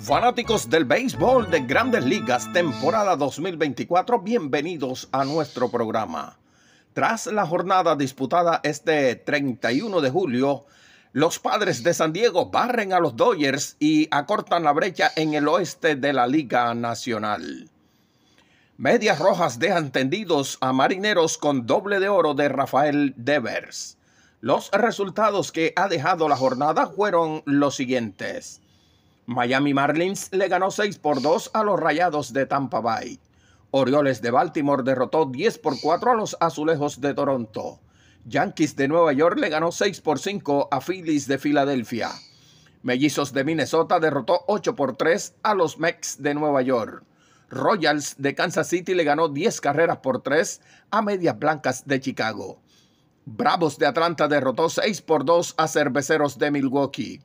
Fanáticos del béisbol de grandes ligas, temporada 2024, bienvenidos a nuestro programa. Tras la jornada disputada este 31 de julio, los padres de San Diego barren a los Dodgers y acortan la brecha en el oeste de la Liga Nacional. Medias Rojas dejan tendidos a Marineros con doble de oro de Rafael Devers. Los resultados que ha dejado la jornada fueron los siguientes. Miami Marlins le ganó 6 por 2 a los Rayados de Tampa Bay. Orioles de Baltimore derrotó 10 por 4 a los Azulejos de Toronto. Yankees de Nueva York le ganó 6 por 5 a Phillies de Filadelfia. Mellizos de Minnesota derrotó 8 por 3 a los Mex de Nueva York. Royals de Kansas City le ganó 10 carreras por 3 a Medias Blancas de Chicago. Bravos de Atlanta derrotó 6 por 2 a Cerveceros de Milwaukee.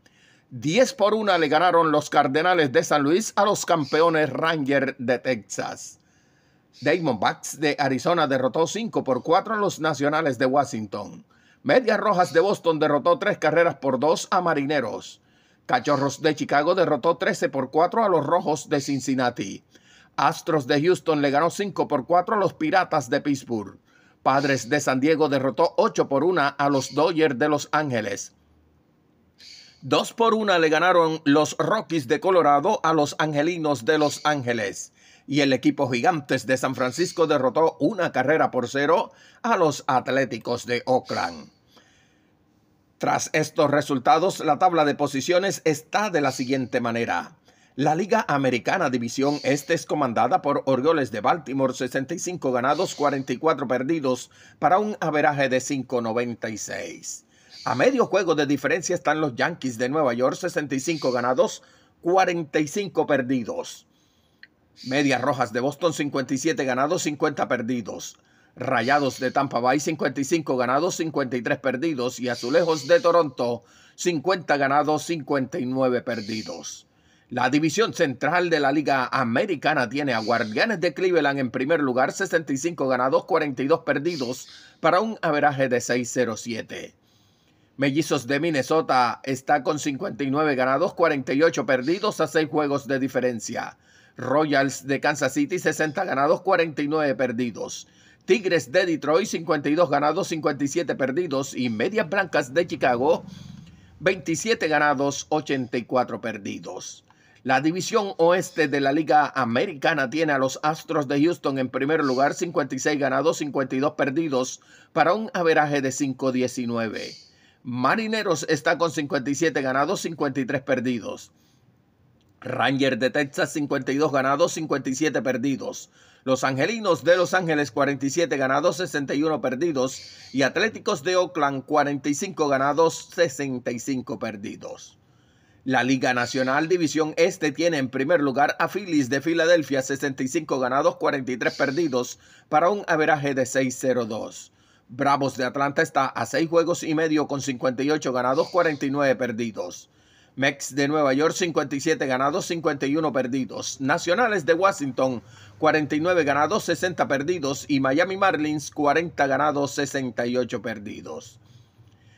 10 por 1 le ganaron los Cardenales de San Luis a los campeones Rangers de Texas. Damon Bucks de Arizona derrotó 5 por 4 a los Nacionales de Washington. Medias Rojas de Boston derrotó 3 carreras por 2 a Marineros. Cachorros de Chicago derrotó 13 por 4 a los Rojos de Cincinnati. Astros de Houston le ganó 5 por 4 a los Piratas de Pittsburgh. Padres de San Diego derrotó 8 por 1 a los Dodgers de Los Ángeles. Dos por una le ganaron los Rockies de Colorado a los Angelinos de Los Ángeles. Y el equipo Gigantes de San Francisco derrotó una carrera por cero a los Atléticos de Oakland. Tras estos resultados, la tabla de posiciones está de la siguiente manera. La Liga Americana División Este es comandada por Orioles de Baltimore, 65 ganados, 44 perdidos, para un averaje de 596. A medio juego de diferencia están los Yankees de Nueva York, 65 ganados, 45 perdidos. Medias Rojas de Boston, 57 ganados, 50 perdidos. Rayados de Tampa Bay, 55 ganados, 53 perdidos. Y Azulejos de Toronto, 50 ganados, 59 perdidos. La división central de la Liga Americana tiene a Guardianes de Cleveland en primer lugar, 65 ganados, 42 perdidos, para un averaje de 607. Mellizos de Minnesota está con 59 ganados, 48 perdidos a 6 juegos de diferencia. Royals de Kansas City 60 ganados, 49 perdidos. Tigres de Detroit 52 ganados, 57 perdidos. Y Medias Blancas de Chicago 27 ganados, 84 perdidos. La división oeste de la Liga Americana tiene a los Astros de Houston en primer lugar, 56 ganados, 52 perdidos, para un averaje de 5'19". 19 Marineros está con 57 ganados, 53 perdidos. Rangers de Texas 52 ganados, 57 perdidos. Los Angelinos de Los Ángeles 47 ganados, 61 perdidos. Y Atléticos de Oakland 45 ganados, 65 perdidos. La Liga Nacional División Este tiene en primer lugar a Phillies de Filadelfia 65 ganados, 43 perdidos para un averaje de 6-0-2. Bravos de Atlanta está a 6 juegos y medio con 58 ganados, 49 perdidos. Mex de Nueva York 57 ganados, 51 perdidos. Nacionales de Washington 49 ganados, 60 perdidos. Y Miami Marlins 40 ganados, 68 perdidos.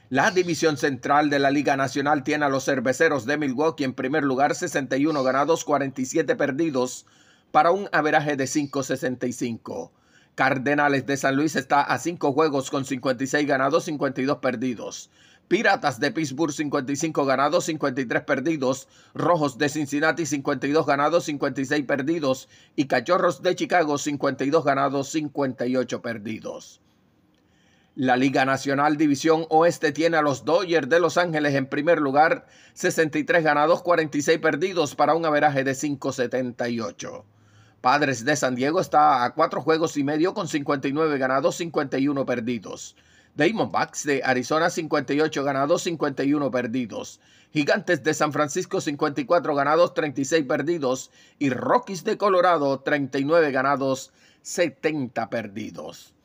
La división central de la Liga Nacional tiene a los cerveceros de Milwaukee en primer lugar, 61 ganados, 47 perdidos, para un averaje de 565. Cardenales de San Luis está a 5 juegos con 56 ganados, 52 perdidos. Piratas de Pittsburgh 55 ganados, 53 perdidos. Rojos de Cincinnati 52 ganados, 56 perdidos. Y Cachorros de Chicago 52 ganados, 58 perdidos. La Liga Nacional División Oeste tiene a los Dodgers de Los Ángeles en primer lugar, 63 ganados, 46 perdidos para un averaje de 578. Padres de San Diego está a cuatro juegos y medio con 59 ganados, 51 perdidos. Diamondbacks de Arizona 58 ganados, 51 perdidos. Gigantes de San Francisco 54 ganados, 36 perdidos. Y Rockies de Colorado 39 ganados, 70 perdidos.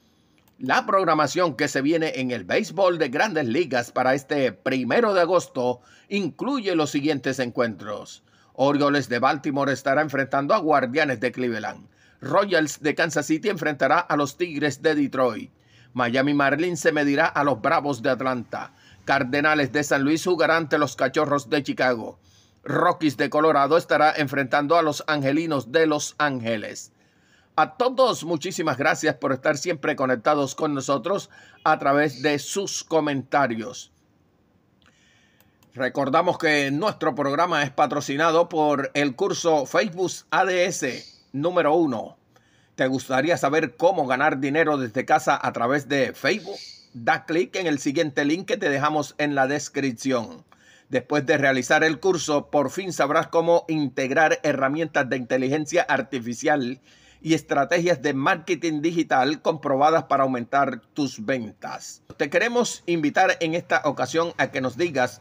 La programación que se viene en el béisbol de grandes ligas para este primero de agosto incluye los siguientes encuentros. Orioles de Baltimore estará enfrentando a Guardianes de Cleveland. Royals de Kansas City enfrentará a los Tigres de Detroit. Miami Marlins se medirá a los Bravos de Atlanta. Cardenales de San Luis jugará ante los Cachorros de Chicago. Rockies de Colorado estará enfrentando a los Angelinos de Los Ángeles. A todos, muchísimas gracias por estar siempre conectados con nosotros a través de sus comentarios. Recordamos que nuestro programa es patrocinado por el curso Facebook ADS número 1. ¿Te gustaría saber cómo ganar dinero desde casa a través de Facebook? Da clic en el siguiente link que te dejamos en la descripción. Después de realizar el curso, por fin sabrás cómo integrar herramientas de inteligencia artificial y estrategias de marketing digital comprobadas para aumentar tus ventas. Te queremos invitar en esta ocasión a que nos digas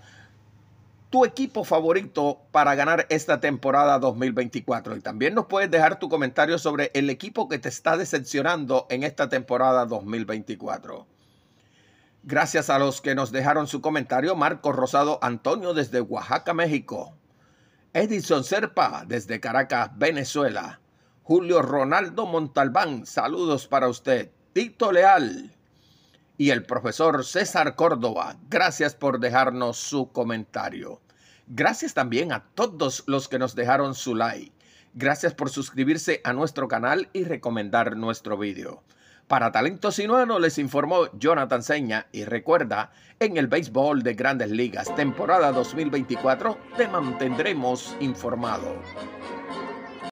tu equipo favorito para ganar esta temporada 2024. Y también nos puedes dejar tu comentario sobre el equipo que te está decepcionando en esta temporada 2024. Gracias a los que nos dejaron su comentario, Marcos Rosado Antonio desde Oaxaca, México. Edison Serpa desde Caracas, Venezuela. Julio Ronaldo Montalbán, saludos para usted. Tito Leal y el profesor César Córdoba. Gracias por dejarnos su comentario. Gracias también a todos los que nos dejaron su like. Gracias por suscribirse a nuestro canal y recomendar nuestro video. Para Talento Sinuano les informó Jonathan Seña y recuerda, en el béisbol de grandes ligas temporada 2024 te mantendremos informado.